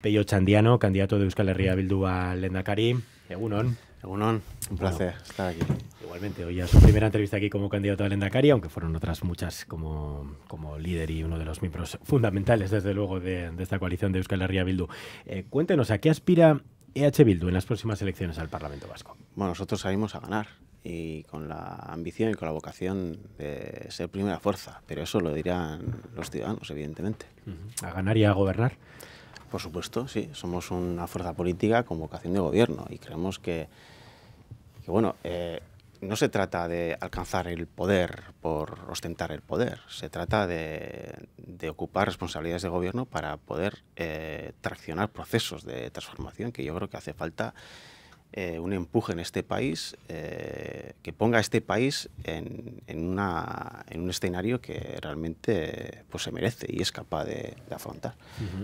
Pello Chandiano, candidato de Euskal Herria Bildu a Lendakari. Egunon. Egunon, un placer estar aquí. Igualmente, hoy es su primera entrevista aquí como candidato a Lendakari, aunque fueron otras muchas como, líder y uno de los miembros fundamentales, desde luego, de, esta coalición de Euskal Herria Bildu. Eh, cuéntenos, ¿a qué aspira EH Bildu en las próximas elecciones al Parlamento Vasco? Bueno, nosotros salimos a ganar y con la ambición y con la vocación de ser primera fuerza, pero eso lo dirán los ciudadanos, evidentemente. A ganar y a gobernar. Por supuesto, sí. Somos una fuerza política con vocación de gobierno y creemos que, bueno, eh, no se trata de alcanzar el poder por ostentar el poder, se trata de, ocupar responsabilidades de gobierno para poder eh, traccionar procesos de transformación que yo creo que hace falta eh, un empuje en este país eh, que ponga a este país en, un escenario que realmente pues, se merece y es capaz de, afrontar.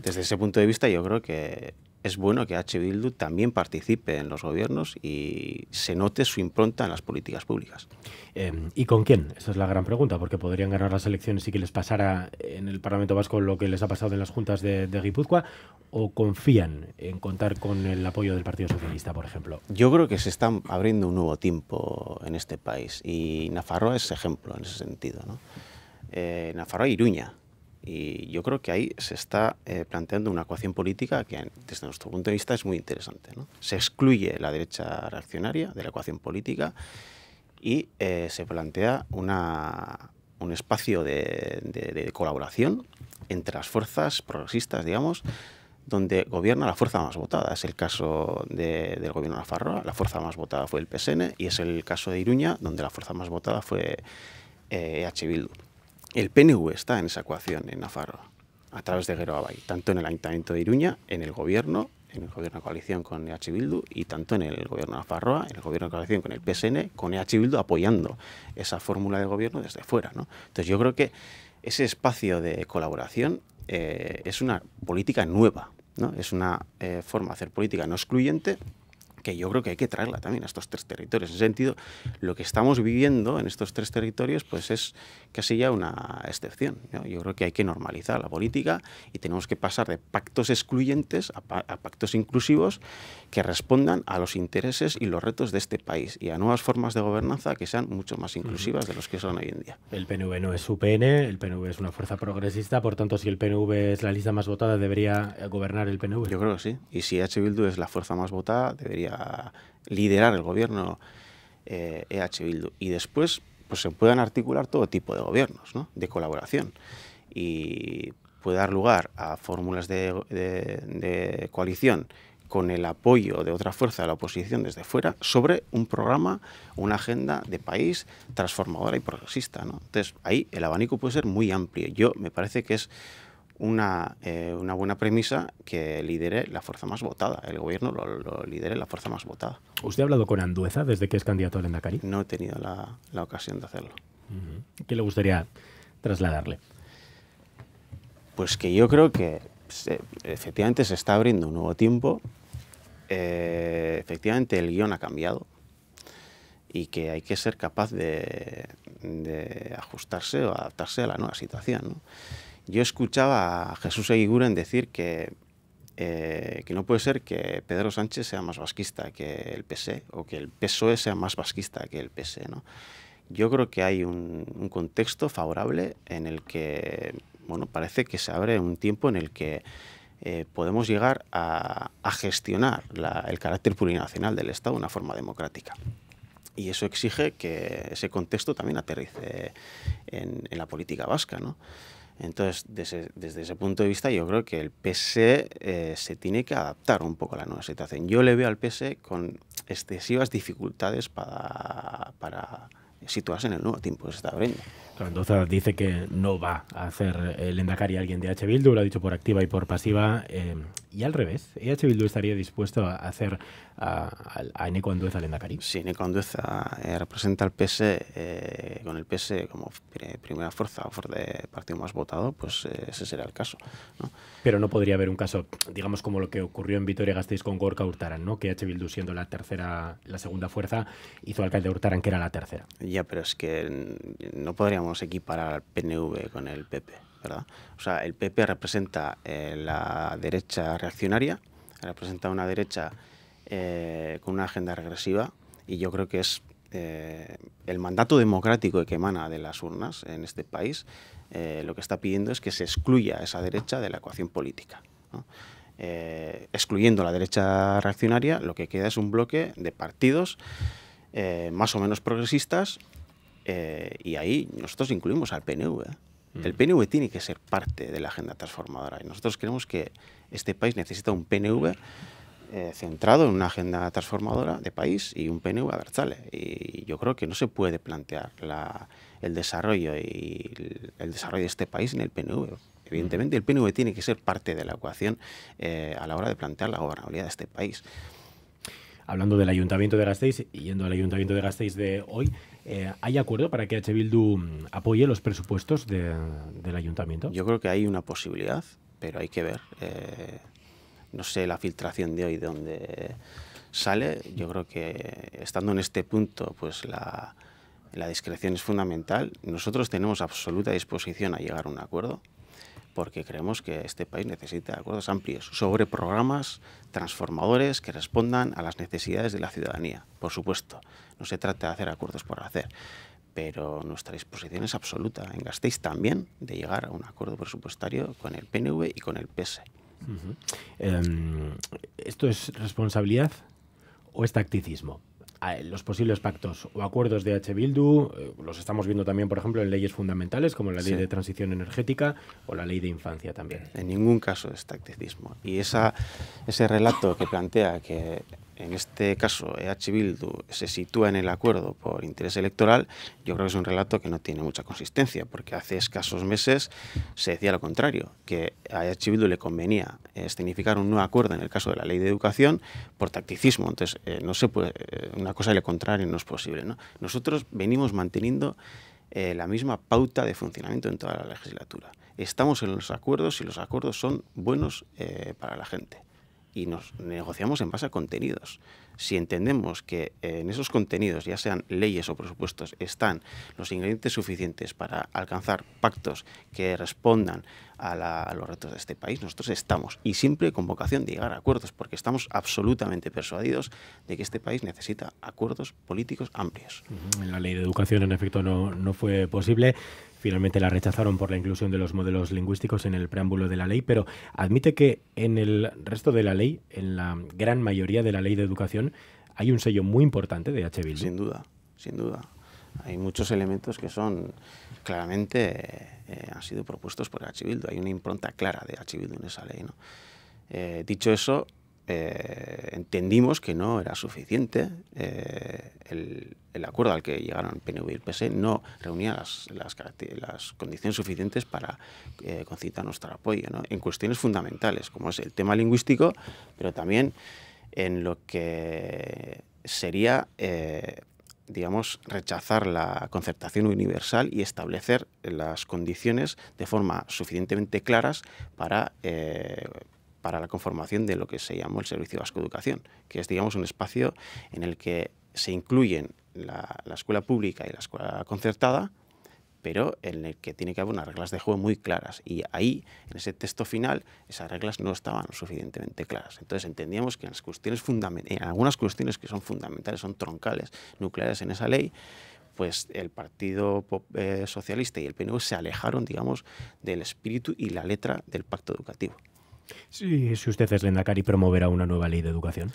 Desde ese punto de vista yo creo que es bueno que H. Bildu también participe en los gobiernos y se note su impronta en las políticas públicas. Em, ¿Y con quién? Esa es la gran pregunta, porque podrían ganar las elecciones y que les pasara en el Parlamento Vasco lo que les ha pasado en las juntas de, Guipúzcoa, o confían en contar con el apoyo del Partido Socialista, por ejemplo. Yo creo que se está abriendo un nuevo tiempo en este país y Nafarroa es ejemplo en ese sentido. ¿no? Eh, Nafarroa y e Iruña y yo creo que ahí se está eh, planteando una ecuación política que desde nuestro punto de vista es muy interesante. ¿no? Se excluye la derecha reaccionaria de la ecuación política y eh, se plantea una, un espacio de, colaboración entre las fuerzas progresistas, digamos, donde gobierna la fuerza más votada. Es el caso de, del gobierno de la la fuerza más votada fue el PSN, y es el caso de Iruña, donde la fuerza más votada fue eh, H. Bildu. El PNV está en esa ecuación en Nafarro, a través de Gerowai, tanto en el Ayuntamiento de Iruña, en el Gobierno, en el Gobierno de coalición con EH Bildu y tanto en el Gobierno de Nafarroa, en el Gobierno de coalición con el PSN, con EH Bildu apoyando esa fórmula de gobierno desde fuera. ¿no? Entonces yo creo que ese espacio de colaboración eh, es una política nueva, ¿no? es una eh, forma de hacer política no excluyente que yo creo que hay que traerla también a estos tres territorios. En ese sentido, lo que estamos viviendo en estos tres territorios pues es casi ya una excepción. Yo creo que hay que normalizar la política y tenemos que pasar de pactos excluyentes a, pactos inclusivos que respondan a los intereses y los retos de este país y a nuevas formas de gobernanza que sean mucho más inclusivas de los que son hoy en día. El PNV no es su UPN, el PNV es una fuerza progresista, por tanto, si el PNV es la lista más votada, debería gobernar el PNV. Yo creo que sí. Y si H. Bildu es la fuerza más votada, debería liderar el gobierno eh, e Bildu. Y después pues se puedan articular todo tipo de gobiernos, de colaboración. Y puede dar lugar a fórmulas de, coalición con el apoyo de otra fuerza de la oposición desde fuera sobre un programa, una agenda de país transformadora y progresista. Entonces, ahí el abanico puede ser muy amplio. Yo me parece que es una, eh, una, buena premisa que lidere la fuerza más votada, el gobierno lo, lidere la fuerza más votada. ¿Usted ha hablado con Andueza desde que es candidato al Endacari? No he tenido la, la ocasión de hacerlo. ¿Qué le gustaría trasladarle? Pues que yo creo que efectivamente se está abriendo un nuevo tiempo, eh, efectivamente el guión ha cambiado y que hay que ser capaz de, de ajustarse o adaptarse a la nueva situación. ¿no? Yo escuchaba a Jesús en decir que, eh, que no puede ser que Pedro Sánchez sea más vasquista que el PSE o que el PSOE sea más vasquista que el PSE. ¿no? Yo creo que hay un, contexto favorable en el que bueno, parece que se abre un tiempo en el que eh, podemos llegar a, gestionar el carácter plurinacional del Estado de una forma democrática. Y eso exige que ese contexto también aterrice en, en la política vasca. ¿no? Entonces, desde, desde, ese punto de vista, yo creo que el PS e, eh, se tiene que adaptar un poco a la nueva situación. Yo le veo al PS e con excesivas dificultades para, para situarse en el nuevo tiempo que se está abriendo. Entonces, dice que no va a hacer eh, el Endacari alguien de H. Bildu, lo ha dicho por activa y por pasiva. Eh, y al revés, ¿EH Bildu estaría dispuesto a hacer a, a, Eneco Andueza Sí, Eneco Andueza representa al PS, eh, con el PS como primera fuerza o partido más votado, pues eh, ese será el caso. Pero no podría haber un caso, digamos, como lo que ocurrió en Vitoria-Gasteiz con Gorka Hurtaran, ¿no? que EH Bildu siendo la tercera, la segunda fuerza, hizo alcalde Hurtaran que era la tercera. Ya, pero es que no podríamos equiparar al PNV con el PP. O sea, el PP representa eh, la derecha reaccionaria, representa una derecha eh, con una agenda regresiva y yo creo que es eh, el mandato democrático que emana de las urnas en este país, lo que está pidiendo es que se excluya esa derecha de la ecuación política. excluyendo la derecha reaccionaria, lo que queda es un bloque de partidos más o menos progresistas y ahí nosotros incluimos al PNV. El PNV tiene que ser parte de la agenda transformadora y nosotros creemos que este país necesita un PNV eh, centrado en una agenda transformadora de país y un PNV abertzale. Y yo creo que no se puede plantear el desarrollo y el, desarrollo de este país en el PNV. Evidentemente, el PNV tiene que ser parte de la ecuación eh, a la hora de plantear la gobernabilidad de este país hablando del Ayuntamiento de Gasteiz, y yendo al Ayuntamiento de Gasteiz de hoy, eh, ¿hay acuerdo para que H. Bildu mm, apoye los presupuestos del Ayuntamiento? Yo creo que hay una posibilidad, pero hay que ver. Eh, no sé la filtración de hoy de dónde sale. Yo creo que estando en este punto, pues la, la discreción es fundamental. Nosotros tenemos absoluta disposición a llegar a un acuerdo porque creemos que este país necesita acuerdos amplios sobre programas transformadores que respondan a las necesidades de la ciudadanía, por supuesto. No se trata de hacer acuerdos por hacer, pero nuestra disposición es absoluta en también de llegar a un acuerdo presupuestario con el PNV y con el PS. E. Em, ¿Esto es responsabilidad o es tacticismo? los posibles pactos o acuerdos de H. Bildu, eh, los estamos viendo también, por ejemplo, en leyes fundamentales como la ley de transición energética o la ley de infancia también. En ningún caso es tacticismo. Y esa, ese relato que plantea que en este caso EH Bildu se sitúa en el acuerdo por interés electoral, yo creo que es un relato que no tiene mucha consistencia, porque hace escasos meses se decía lo contrario, que a EH Bildu le convenía un nuevo acuerdo en el caso de la ley de educación por tacticismo. Entonces, eh, no se eh, una cosa y lo contrario no es posible. Nosotros venimos manteniendo eh, la misma pauta de funcionamiento en toda la legislatura. Estamos en los acuerdos y los acuerdos son buenos para la gente y nos negociamos en base a contenidos. Si entendemos que eh, en esos contenidos, ya sean leyes o presupuestos, están los ingredientes suficientes para alcanzar pactos que respondan a, los retos de este país, nosotros estamos, y siempre con vocación de llegar a acuerdos, porque estamos absolutamente persuadidos de que este país necesita acuerdos políticos amplios. En la ley de educación, en efecto, no, no fue posible. Finalmente la rechazaron por la inclusión de los modelos lingüísticos en el preámbulo de la ley, pero admite que en el resto de la ley, en la gran mayoría de la ley de educación, hay un sello muy importante de H. Bildu. Sin duda, sin duda. Hay muchos elementos que son claramente eh, han sido propuestos por H. Bildu. Hay una impronta clara de H. Bildu en esa ley. Eh, dicho eso, eh, entendimos que no era suficiente. Eh, el, acuerdo al que llegaron PNV y el e no reunía las, condiciones suficientes para eh, concitar nuestro apoyo en cuestiones fundamentales, como es el tema lingüístico, pero también en lo que sería digamos, rechazar la concertación universal y establecer las condiciones de forma suficientemente claras para para la conformación de lo que se llamó el Servicio Vasco de Educación, que es, digamos, un espacio en el que se incluyen la, escuela pública y la escuela concertada, pero en el que tiene que haber unas reglas de juego muy claras. Y ahí, en ese texto final, esas reglas no estaban suficientemente claras. Entonces entendíamos que en, las cuestiones en algunas cuestiones que son fundamentales, son troncales, nucleares en esa ley, pues el Partido eh, Socialista y el PNV se alejaron, digamos, del espíritu y la letra del pacto educativo. Sí, si usted es Lendakari, promoverá una nueva ley de educación.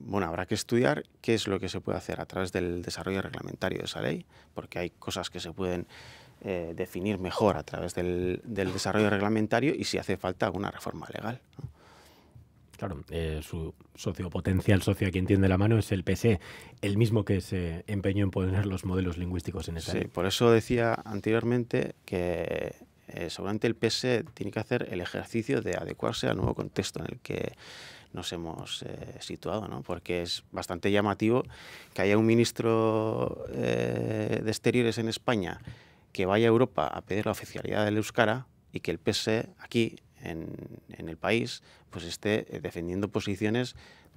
Bueno, habrá que estudiar qué es lo que se puede hacer a través del desarrollo reglamentario de esa ley, porque hay cosas que se pueden eh, definir mejor a través del, desarrollo reglamentario y si hace falta alguna reforma legal. Claro, eh, su socio potencial, socio a quien tiende la mano, es el PSE, el mismo que se empeñó en poner los modelos lingüísticos en esa ley. sí, por eso decía anteriormente que eh, seguramente el PS e tiene que hacer el ejercicio de adecuarse al nuevo contexto en el que nos hemos eh, situado, porque es bastante llamativo que haya un ministro eh, de Exteriores en España que vaya a Europa a pedir la oficialidad del Euskara y que el PS e, aquí, en, el país, pues esté defendiendo posiciones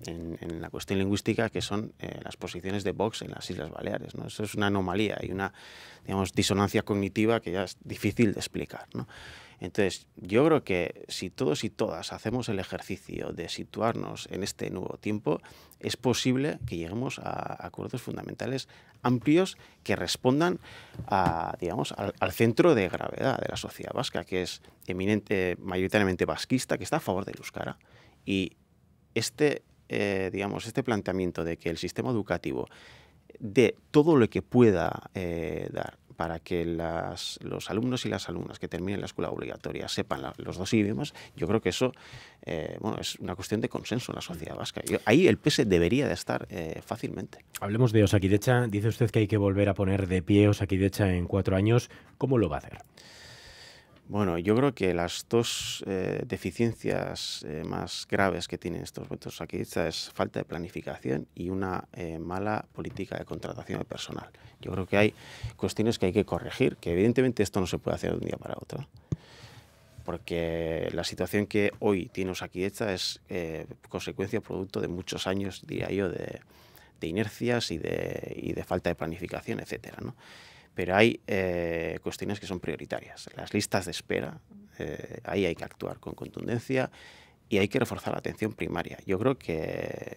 en, la cuestión lingüística, que son eh, las posiciones de Vox en las Islas Baleares. ¿no? Eso es una anomalía, y una digamos, disonancia cognitiva que ya es difícil de explicar. ¿no? Entonces, yo creo que si todos y todas hacemos el ejercicio de situarnos en este nuevo tiempo, es posible que lleguemos a acuerdos fundamentales amplios que respondan a, digamos, al, centro de gravedad de la sociedad vasca, que es eminente, mayoritariamente vasquista, que está a favor de Euskara. Y este eh, digamos, este planteamiento de que el sistema educativo dé todo lo que pueda eh, dar para que las, los alumnos y las alumnas que terminen la escuela obligatoria sepan los dos idiomas, yo creo que eso eh, bueno, es una cuestión de consenso en la sociedad vasca. ahí el PS e debería de estar eh, fácilmente. Hablemos de Osakidecha. Dice usted que hay que volver a poner de pie Osakidecha en cuatro años. ¿Cómo lo va a hacer? Bueno, yo creo que las dos eh, deficiencias eh, más graves que tienen estos votos aquí es falta de planificación y una eh, mala política de contratación de personal. Yo creo que hay cuestiones que hay que corregir, que evidentemente esto no se puede hacer de un día para otro, porque la situación que hoy tiene Osakidecha es consecuencia, producto de muchos años, diría yo, de, inercias y de, y de, falta de planificación, etcétera, pero hay eh, cuestiones que son prioritarias. Las listas de espera, eh, ahí hay que actuar con contundencia y hay que reforzar la atención primaria. Yo creo que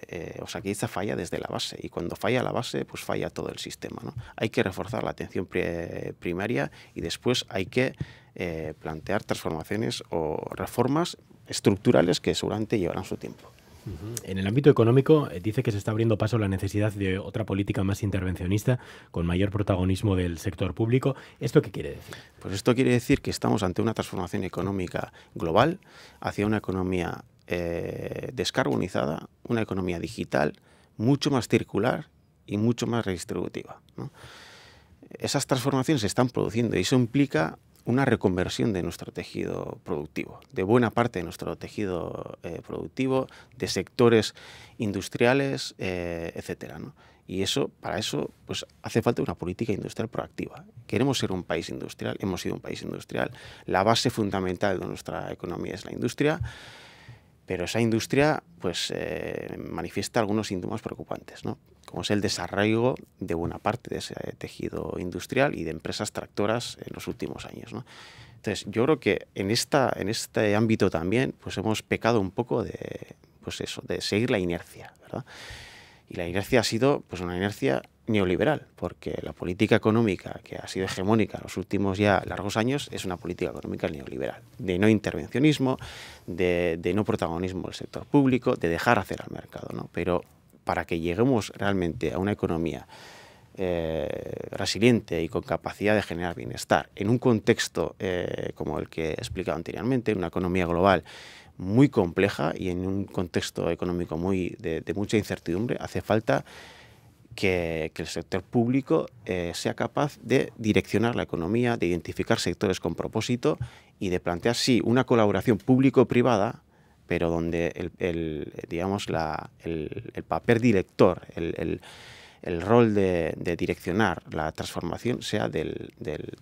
eh, falla desde la base y cuando falla la base, pues falla todo el sistema. Hay que reforzar la atención eh, primaria y después hay que plantear transformaciones o reformas estructurales que seguramente llevarán su tiempo. En el ámbito económico, eh, dice que se está abriendo paso la necesidad de otra política más intervencionista, con mayor protagonismo del sector público. ¿Esto qué quiere decir? Pues esto quiere decir que estamos ante una transformación económica global hacia una economía eh, descarbonizada, una economía digital, mucho más circular y mucho más redistributiva. Esas transformaciones se están produciendo y eso implica una reconversión de nuestro tejido productivo, de buena parte de nuestro tejido eh, productivo, de sectores industriales, eh, etcétera. ¿no? Y eso, para eso, pues hace falta una política industrial proactiva. Queremos ser un país industrial, hemos sido un país industrial. La base fundamental de nuestra economía es la industria. Pero esa industria pues, eh, manifiesta algunos síntomas preocupantes, ¿no? como es el desarraigo de buena parte de ese tejido industrial y de empresas tractoras en los últimos años. ¿no? Entonces, yo creo que en, esta, en este ámbito también pues hemos pecado un poco de, pues eso, de seguir la inercia. ¿verdad? Y la inercia ha sido pues una inercia neoliberal, porque la política económica que ha sido hegemónica en los últimos ya largos años es una política económica neoliberal, de no intervencionismo, de, no protagonismo del sector público, de dejar hacer al mercado. ¿no? Pero para que lleguemos realmente a una economía eh, resiliente y con capacidad de generar bienestar en un contexto eh, como el que he explicado anteriormente, una economía global muy compleja y en un contexto económico muy de, mucha incertidumbre, hace falta que, el sector público eh, sea capaz de direccionar la economía, de identificar sectores con propósito y de plantear, sí, una colaboración público-privada, pero donde el, digamos, el, papel director, el el rol de, direccionar la transformación sea del,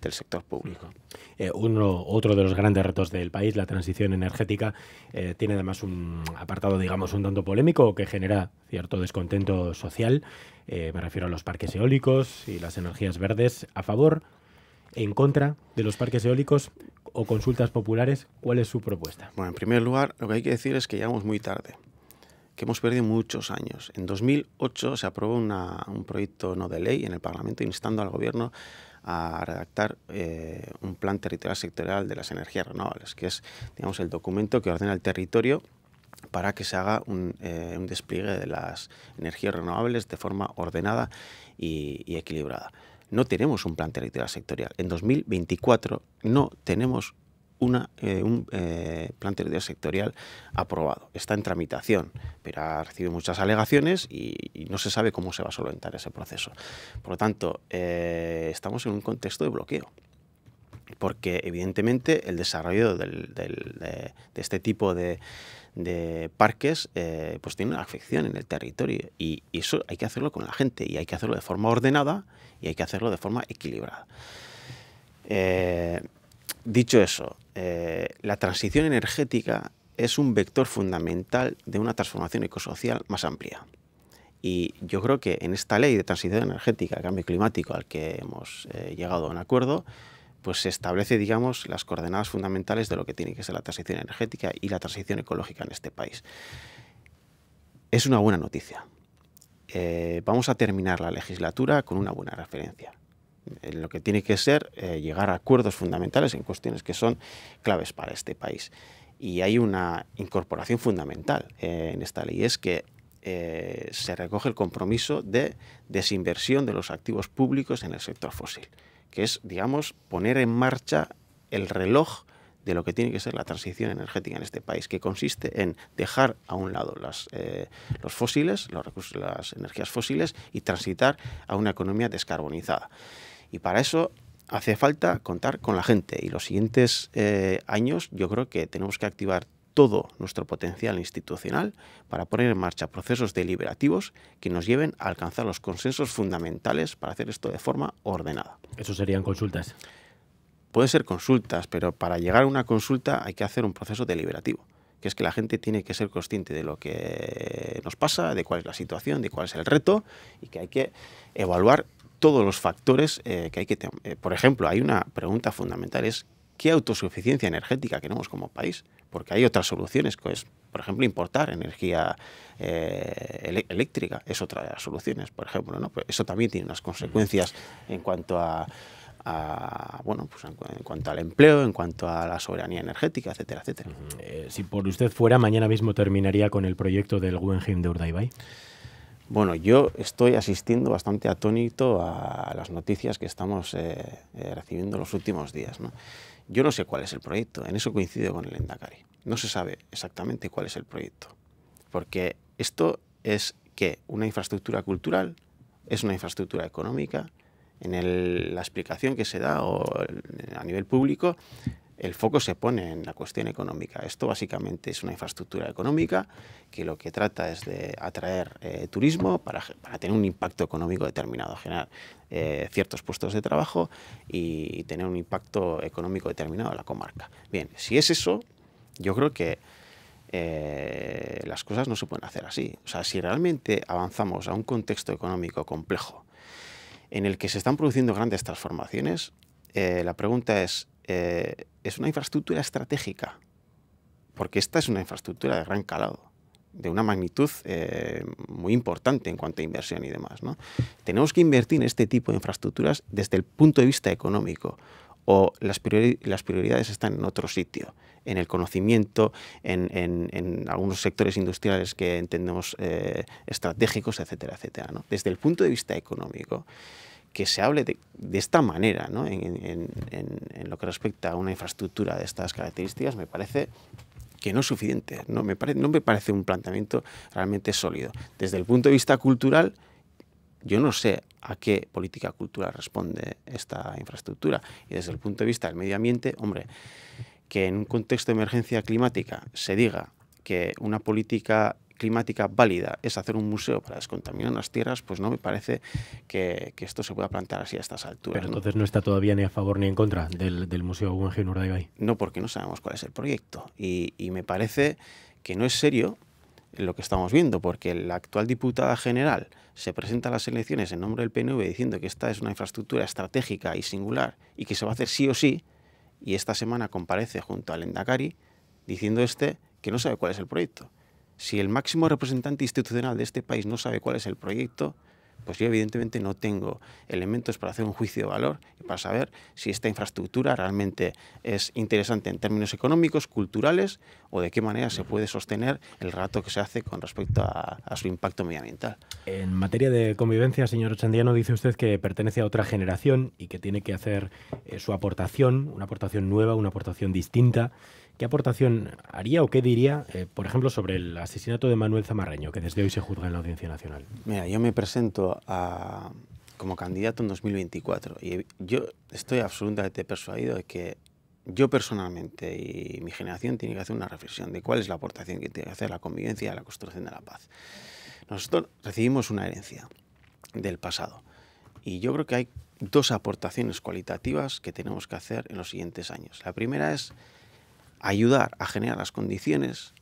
sector público. Eh, uno, otro de los grandes retos del país, la transición energética, eh, tiene además un apartado, digamos, un tanto polémico que genera cierto descontento social. Eh, me refiero a los parques eólicos y las energías verdes. ¿A favor, en contra de los parques eólicos o consultas populares? ¿Cuál es su propuesta? Bueno, en primer lugar, lo que hay que decir es que llegamos muy tarde que hemos perdido muchos años. En 2008 se aprobó un proyecto no de ley en el Parlamento instando al Gobierno a redactar eh, un plan territorial sectorial de las energías renovables, que es digamos, el documento que ordena el territorio para que se haga un, eh, despliegue de las energías renovables de forma ordenada y, y equilibrada. No tenemos un plan territorial sectorial. En 2024 no tenemos eh, un eh, plan territorial sectorial aprobado. Está en tramitación, pero ha recibido muchas alegaciones y, no se sabe cómo se va a solventar ese proceso. Por lo tanto, eh, estamos en un contexto de bloqueo. Porque evidentemente el desarrollo de, este tipo de, parques pues tiene una afección en el territorio y, eso hay que hacerlo con la gente y hay que hacerlo de forma ordenada y hay que hacerlo de forma equilibrada dicho eso, eh, la transición energética es un vector fundamental de una transformación ecosocial más amplia. Y yo creo que en esta ley de transición energética, cambio climático, al que hemos eh, llegado a un acuerdo, pues se establece, digamos, las coordenadas fundamentales de lo que tiene que ser la transición energética y la transición ecológica en este país. Es una buena noticia. Eh, vamos a terminar la legislatura con una buena referencia en lo que tiene que ser eh, llegar a acuerdos fundamentales en cuestiones que son claves para este país. Y hay una incorporación fundamental eh, en esta ley, es que eh, se recoge el compromiso de desinversión de los activos públicos en el sector fósil, que es, digamos, poner en marcha el reloj de lo que tiene que ser la transición energética en este país, que consiste en dejar a un lado los fósiles, las energías fósiles y transitar a una economía descarbonizada. Y para eso hace falta contar con la gente. Y los siguientes eh, años yo creo que tenemos que activar todo nuestro potencial institucional para poner en marcha procesos deliberativos que nos lleven a alcanzar los consensos fundamentales para hacer esto de forma ordenada. ¿Eso serían consultas? puede ser consultas, pero para llegar a una consulta hay que hacer un proceso deliberativo que es que la gente tiene que ser consciente de lo que nos pasa, de cuál es la situación, de cuál es el reto y que hay que evaluar todos los factores eh, que hay que... tener. Eh, por ejemplo, hay una pregunta fundamental, es ¿qué autosuficiencia energética queremos como país? Porque hay otras soluciones, que por ejemplo, importar energía eh, eléctrica, es otra de las soluciones, por ejemplo. ¿no? Pues eso también tiene unas consecuencias en cuanto a... bueno, pues en, cuanto al empleo, en cuanto a la soberanía energética, etcétera, etcétera. si por usted fuera, mañana mismo terminaría con el proyecto del Guggenheim de Urdaibai. Bueno, yo estoy asistiendo bastante atónito a las noticias que estamos eh, eh, recibiendo los últimos días. Yo no sé cuál es el proyecto, en eso coincido con el Endacari. No se sabe exactamente cuál es el proyecto, porque esto es que una infraestructura cultural es una infraestructura económica. En la explicación que se da eh, a nivel público el foco se pone en la cuestión económica. Esto básicamente es una infraestructura económica que lo que trata es de atraer eh, turismo para, tener un impacto económico determinado, generar eh, ciertos puestos de trabajo y tener un impacto económico determinado en la comarca. Bien, si es eso, yo creo que eh, las cosas no se pueden hacer así. O sea, si realmente avanzamos a un contexto económico complejo en el que se están produciendo grandes transformaciones, la pregunta es, eh, es una infraestructura estratégica, porque esta es una infraestructura de gran calado de una magnitud eh, muy importante en cuanto a inversión y demás. Tenemos que invertir en este tipo de infraestructuras desde el punto de vista económico o las, las prioridades están en otro sitio, en el conocimiento, en, algunos sectores industriales que entendemos eh, estratégicos, etcétera, etcétera. Desde el punto de vista económico que se hable de, de esta manera ¿no? en, lo que respecta a una infraestructura de estas características me parece que no es suficiente, no me, no me parece un planteamiento realmente sólido. Desde el punto de vista cultural, yo no sé a qué política cultural responde esta infraestructura. Y desde el punto de vista del medio ambiente, hombre, que en un contexto de emergencia climática se diga que una política climática válida es hacer un museo para descontaminar las tierras, pues no me parece que, esto se pueda plantear así a estas alturas. Pero entonces no, está todavía ni a favor ni en contra del, del Museo Guggenheim Urdaibai. No, porque no sabemos cuál es el proyecto. Y, y me parece que no es serio lo que estamos viendo, porque la actual diputada general se presenta a las elecciones en nombre del PNV diciendo que esta es una infraestructura estratégica y singular y que se va a hacer sí o sí, y esta semana comparece junto al Endacari diciendo este que no sabe cuál es el proyecto. Si el máximo representante institucional de este país no sabe cuál es el proyecto, pues yo evidentemente no tengo elementos para hacer un juicio de valor y para saber si esta infraestructura realmente es interesante en términos económicos, culturales o de qué manera se puede sostener el rato que se hace con respecto a, su impacto medioambiental. En materia de convivencia, señor Chandiano, dice usted que pertenece a otra generación y que tiene que hacer eh, su aportación, una aportación nueva, una aportación distinta. ¿Qué aportación haría o qué diría, eh, por ejemplo, sobre el asesinato de Manuel Zamarreño, que desde hoy se juzga en la Audiencia Nacional? Mira, yo me presento como candidato en 2024 y yo estoy absolutamente persuadido de que yo personalmente y mi generación tiene que hacer una reflexión de cuál es la aportación que tiene que hacer la convivencia y la construcción de la paz. Nosotros recibimos una herencia del pasado y yo creo que hay dos aportaciones cualitativas que tenemos que hacer en los siguientes años. La primera es ayudar a generar las condiciones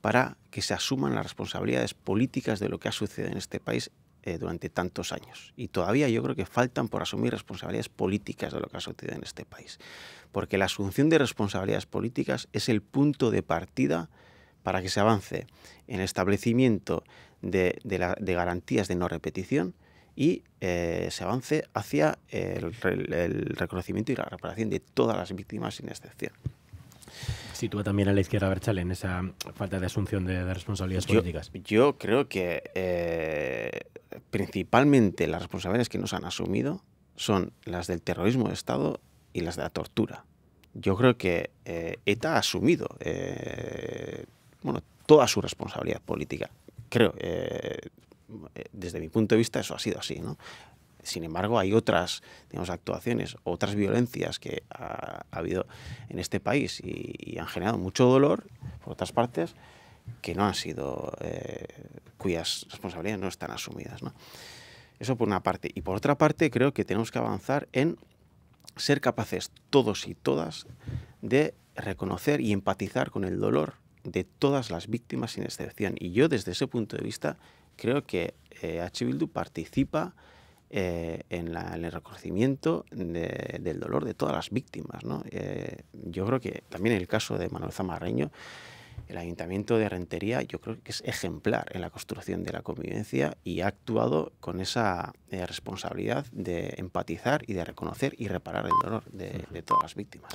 para que se asuman las responsabilidades políticas de lo que ha sucedido en este país eh, durante tantos años. Y todavía yo creo que faltan por asumir responsabilidades políticas de lo que ha sucedido en este país. Porque la asunción de responsabilidades políticas es el punto de partida para que se avance en el establecimiento de, garantías de no repetición y eh, se avance hacia el reconocimiento y la reparación de todas las víctimas sin excepción. Sitúa también a la izquierda Berchale en esa falta de asunción de, responsabilidades políticas. Yo creo que eh, principalmente las responsabilidades que nos han asumido son las del terrorismo de Estado y las de la tortura. Yo creo que ETA eh, e ha asumido eh, bueno, toda su responsabilidad política. Creo, desde mi punto de vista, eso ha sido así. ¿no? Sin embargo, hay otras actuaciones, otras violencias que ha, habido en este país y, han generado mucho dolor por otras partes que no han sido, eh, cuyas responsabilidades no están asumidas. Eso por una parte. Y por otra parte, creo que tenemos que avanzar en ser capaces todos y todas de reconocer y empatizar con el dolor de todas las víctimas sin excepción. Y yo desde ese punto de vista creo que eh, H. Bildu participa eh, en, el reconocimiento del dolor de todas las víctimas. ¿no? Eh, yo creo que también en el caso de Manuel Zamarreño el Ayuntamiento de Rentería yo creo que es ejemplar en la construcción de la convivencia y ha actuado con esa eh, responsabilidad de empatizar y de reconocer y reparar el dolor de, todas las víctimas.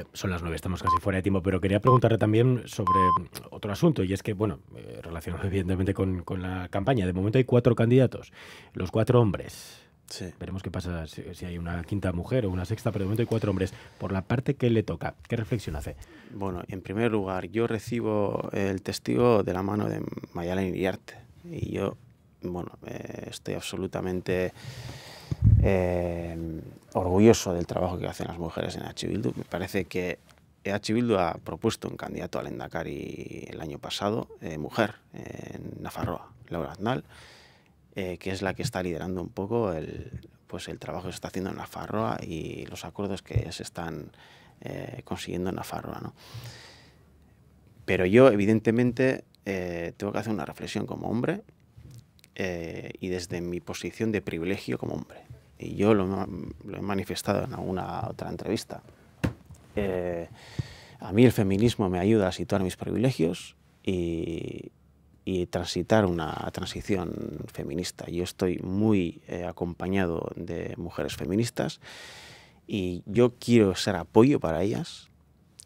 Eh, son las nueve, estamos casi fuera de tiempo, pero quería preguntarle también sobre mm, otro asunto y es que, bueno, eh, relacionado evidentemente con la campaña, de momento hay cuatro candidatos, los cuatro hombres. Veremos qué pasa si, hay una quinta mujer o una sexta, pero de momento hay cuatro hombres. Por la parte que le toca, ¿qué reflexión hace? Bueno, en primer lugar, yo recibo el testigo de la mano de Mayalen Iriarte. Y yo, bueno, eh, estoy absolutamente eh, orgulloso del trabajo que hacen las mujeres en H. Bildu. Me parece que H. Bildu ha propuesto un candidato al Endacari el año pasado, eh, mujer, en Nafarroa, Laura Aznal. Eh, que es la que está liderando un poco el, pues el trabajo que se está haciendo en la Farroa y los acuerdos que se están eh, consiguiendo en la Farroa. ¿no? Pero yo, evidentemente, eh, tengo que hacer una reflexión como hombre y desde mi posición de privilegio como hombre. Y yo lo, lo he manifestado en alguna otra entrevista. a mí el feminismo me ayuda a situar mis privilegios y, y transitar una transición feminista. Yo estoy muy eh, acompañado de mujeres feministas y yo quiero ser apoyo para ellas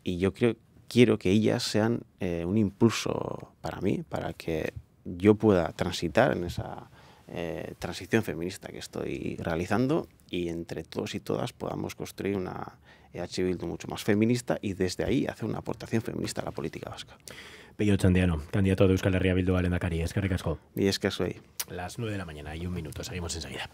y yo creo, quiero que ellas sean eh, un impulso para mí, para que yo pueda transitar en esa eh, transición feminista que estoy realizando y entre todos y todas podamos construir una EH mucho más feminista y desde ahí hacer una aportación feminista a la política vasca. Pillo Chandiano, candidato de Euskal Herria Bildu a Lehendakari. Es que ricasco. Y es que soy. Las nueve de la mañana y un minuto. Seguimos enseguida.